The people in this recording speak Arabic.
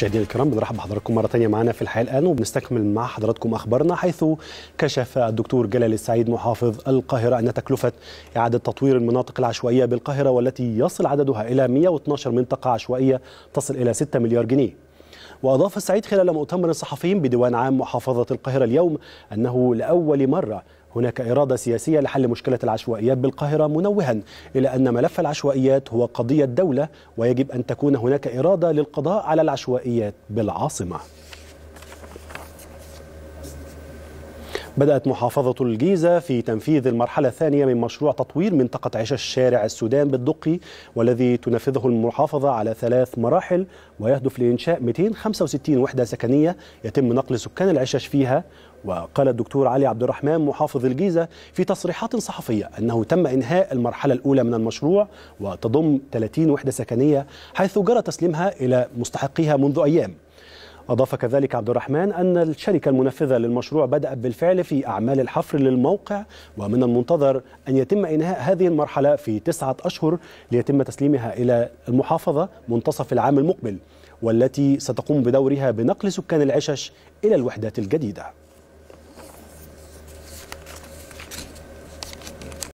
مشاهدينا الكرام بنرحب بحضراتكم مره ثانيه معنا في الحياه الان وبنستكمل مع حضراتكم اخبارنا حيث كشف الدكتور جلال السعيد محافظ القاهره ان تكلفه اعاده تطوير المناطق العشوائيه بالقاهره والتي يصل عددها الى 112 منطقه عشوائيه تصل الى 6 مليار جنيه. واضاف السعيد خلال مؤتمر صحفي بديوان عام محافظه القاهره اليوم انه لاول مره هناك إرادة سياسية لحل مشكلة العشوائيات بالقاهرة منوها إلى أن ملف العشوائيات هو قضية دولة ويجب أن تكون هناك إرادة للقضاء على العشوائيات بالعاصمة بدأت محافظة الجيزة في تنفيذ المرحلة الثانية من مشروع تطوير منطقة عيش الشارع السودان بالدقي والذي تنفذه المحافظة على ثلاث مراحل ويهدف لإنشاء 265 وحدة سكنية يتم نقل سكان العشاش فيها وقال الدكتور علي عبد الرحمن محافظ الجيزة في تصريحات صحفية أنه تم إنهاء المرحلة الأولى من المشروع وتضم 30 وحدة سكنية حيث جرى تسليمها إلى مستحقيها منذ أيام أضاف كذلك عبد الرحمن أن الشركة المنفذة للمشروع بدأت بالفعل في أعمال الحفر للموقع ومن المنتظر أن يتم إنهاء هذه المرحلة في تسعة أشهر ليتم تسليمها إلى المحافظة منتصف العام المقبل والتي ستقوم بدورها بنقل سكان العشش إلى الوحدات الجديدة